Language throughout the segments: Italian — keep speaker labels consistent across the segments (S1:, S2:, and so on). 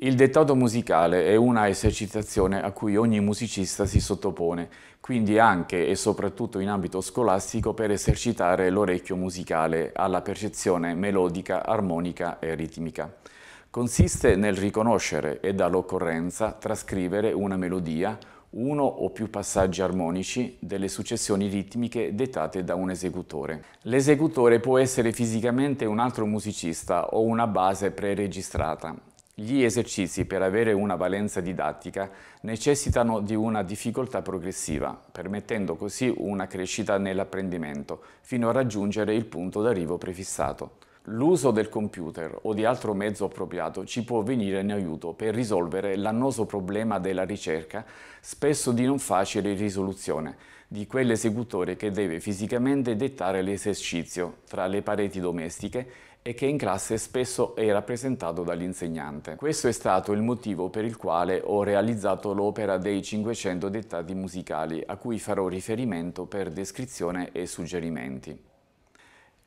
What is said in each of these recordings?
S1: Il dettato musicale è una esercitazione a cui ogni musicista si sottopone, quindi anche e soprattutto in ambito scolastico per esercitare l'orecchio musicale alla percezione melodica, armonica e ritmica. Consiste nel riconoscere e dall'occorrenza trascrivere una melodia, uno o più passaggi armonici delle successioni ritmiche dettate da un esecutore. L'esecutore può essere fisicamente un altro musicista o una base preregistrata gli esercizi per avere una valenza didattica necessitano di una difficoltà progressiva, permettendo così una crescita nell'apprendimento, fino a raggiungere il punto d'arrivo prefissato. L'uso del computer o di altro mezzo appropriato ci può venire in aiuto per risolvere l'annoso problema della ricerca, spesso di non facile risoluzione, di quell'esecutore che deve fisicamente dettare l'esercizio tra le pareti domestiche e che in classe spesso è rappresentato dall'insegnante. Questo è stato il motivo per il quale ho realizzato l'opera dei 500 dettati musicali a cui farò riferimento per descrizione e suggerimenti.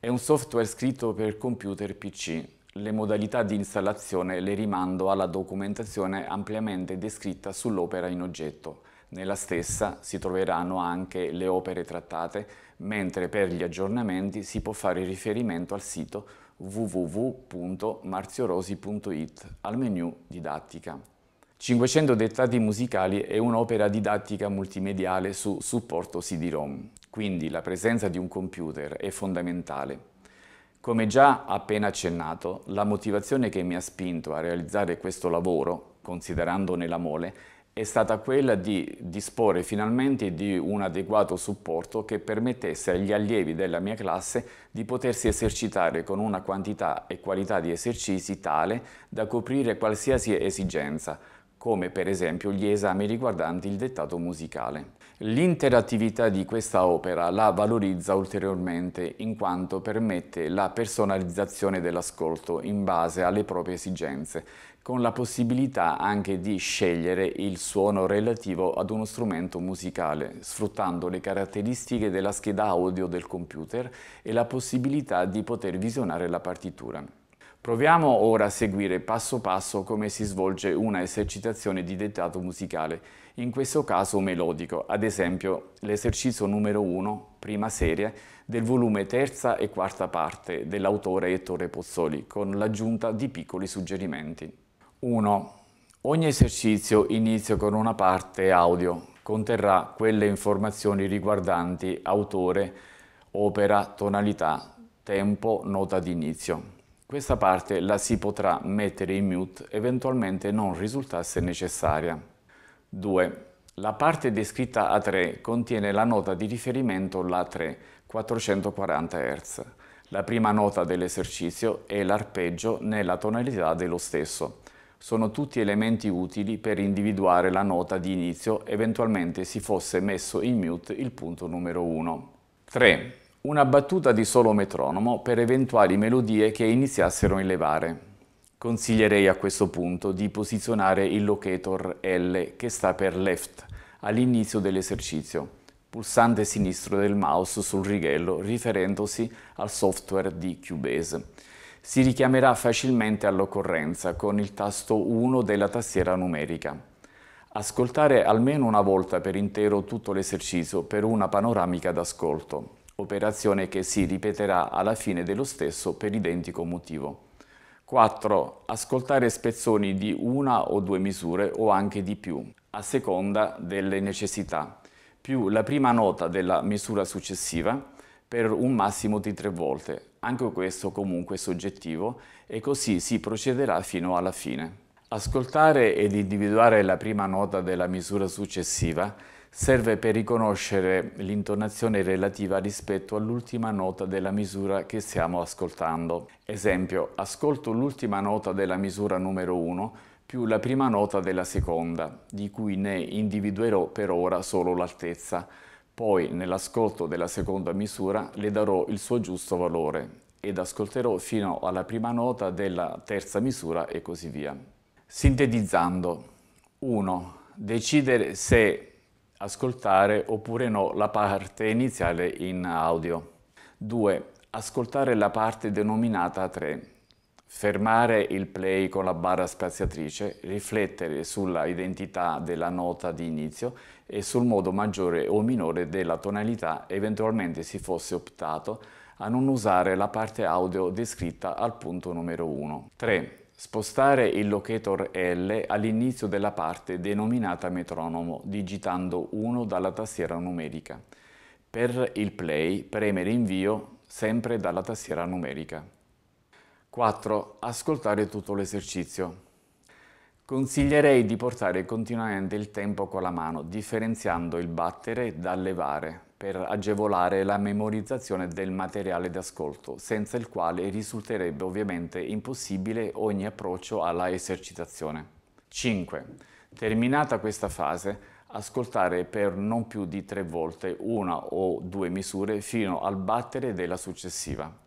S1: È un software scritto per computer PC. Le modalità di installazione le rimando alla documentazione ampiamente descritta sull'opera in oggetto. Nella stessa si troveranno anche le opere trattate, mentre per gli aggiornamenti si può fare riferimento al sito www.marziorosi.it al menu Didattica. 500 dettati musicali è un'opera didattica multimediale su supporto CD-ROM, quindi la presenza di un computer è fondamentale. Come già appena accennato, la motivazione che mi ha spinto a realizzare questo lavoro, considerandone la mole, è stata quella di disporre finalmente di un adeguato supporto che permettesse agli allievi della mia classe di potersi esercitare con una quantità e qualità di esercizi tale da coprire qualsiasi esigenza, come per esempio gli esami riguardanti il dettato musicale. L'interattività di questa opera la valorizza ulteriormente in quanto permette la personalizzazione dell'ascolto in base alle proprie esigenze con la possibilità anche di scegliere il suono relativo ad uno strumento musicale, sfruttando le caratteristiche della scheda audio del computer e la possibilità di poter visionare la partitura. Proviamo ora a seguire passo passo come si svolge una esercitazione di dettato musicale, in questo caso melodico, ad esempio l'esercizio numero 1, prima serie, del volume terza e quarta parte dell'autore Ettore Pozzoli, con l'aggiunta di piccoli suggerimenti. 1. Ogni esercizio inizia con una parte audio. Conterrà quelle informazioni riguardanti autore, opera, tonalità, tempo, nota d'inizio. Questa parte la si potrà mettere in mute eventualmente non risultasse necessaria. 2. La parte descritta a 3 contiene la nota di riferimento La 3, 440 Hz. La prima nota dell'esercizio è l'arpeggio nella tonalità dello stesso sono tutti elementi utili per individuare la nota di inizio, eventualmente si fosse messo in mute il punto numero 1. 3. Una battuta di solo metronomo per eventuali melodie che iniziassero in levare. Consiglierei a questo punto di posizionare il locator L che sta per left all'inizio dell'esercizio pulsante sinistro del mouse sul righello riferendosi al software di Cubase si richiamerà facilmente all'occorrenza con il tasto 1 della tastiera numerica. Ascoltare almeno una volta per intero tutto l'esercizio per una panoramica d'ascolto, operazione che si ripeterà alla fine dello stesso per identico motivo. 4. Ascoltare spezzoni di una o due misure o anche di più, a seconda delle necessità, più la prima nota della misura successiva per un massimo di tre volte, anche questo comunque soggettivo e così si procederà fino alla fine. Ascoltare ed individuare la prima nota della misura successiva serve per riconoscere l'intonazione relativa rispetto all'ultima nota della misura che stiamo ascoltando. Esempio, ascolto l'ultima nota della misura numero 1 più la prima nota della seconda, di cui ne individuerò per ora solo l'altezza, poi, nell'ascolto della seconda misura, le darò il suo giusto valore ed ascolterò fino alla prima nota della terza misura e così via. Sintetizzando, 1. Decidere se ascoltare oppure no la parte iniziale in audio. 2. Ascoltare la parte denominata 3 fermare il play con la barra spaziatrice, riflettere sulla identità della nota di inizio e sul modo maggiore o minore della tonalità eventualmente si fosse optato a non usare la parte audio descritta al punto numero 1. 3. Spostare il locator L all'inizio della parte denominata metronomo digitando 1 dalla tastiera numerica. Per il play premere invio sempre dalla tastiera numerica. 4. Ascoltare tutto l'esercizio. Consiglierei di portare continuamente il tempo con la mano, differenziando il battere dal levare, per agevolare la memorizzazione del materiale d'ascolto, senza il quale risulterebbe ovviamente impossibile ogni approccio alla esercitazione. 5. Terminata questa fase, ascoltare per non più di tre volte una o due misure fino al battere della successiva.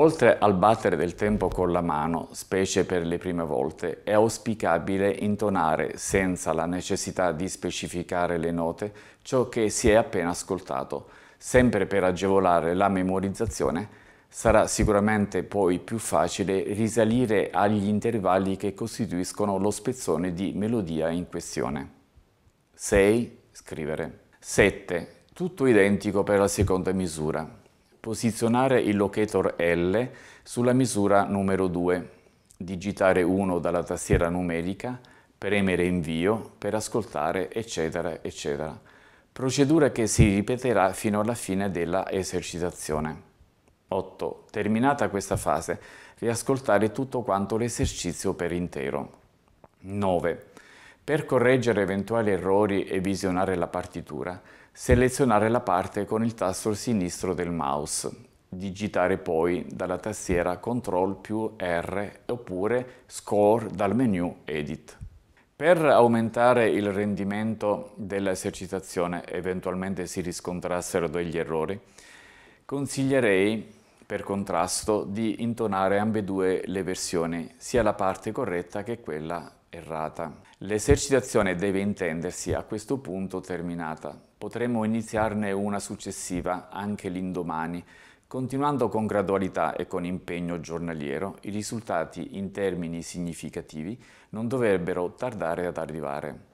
S1: Oltre al battere del tempo con la mano, specie per le prime volte, è auspicabile intonare senza la necessità di specificare le note ciò che si è appena ascoltato, sempre per agevolare la memorizzazione. Sarà sicuramente poi più facile risalire agli intervalli che costituiscono lo spezzone di melodia in questione. 6. Scrivere. 7. Tutto identico per la seconda misura. Posizionare il locator L sulla misura numero 2. Digitare 1 dalla tastiera numerica, premere invio per ascoltare, eccetera, eccetera. Procedura che si ripeterà fino alla fine della esercitazione. 8. Terminata questa fase, riascoltare tutto quanto l'esercizio per intero. 9. Per correggere eventuali errori e visionare la partitura, selezionare la parte con il tasto sinistro del mouse, digitare poi dalla tastiera CTRL più R oppure Score dal menu Edit. Per aumentare il rendimento dell'esercitazione, eventualmente si riscontrassero degli errori, consiglierei per contrasto di intonare ambedue le versioni, sia la parte corretta che quella errata. L'esercitazione deve intendersi a questo punto terminata. Potremmo iniziarne una successiva anche l'indomani, Continuando con gradualità e con impegno giornaliero, i risultati in termini significativi non dovrebbero tardare ad arrivare.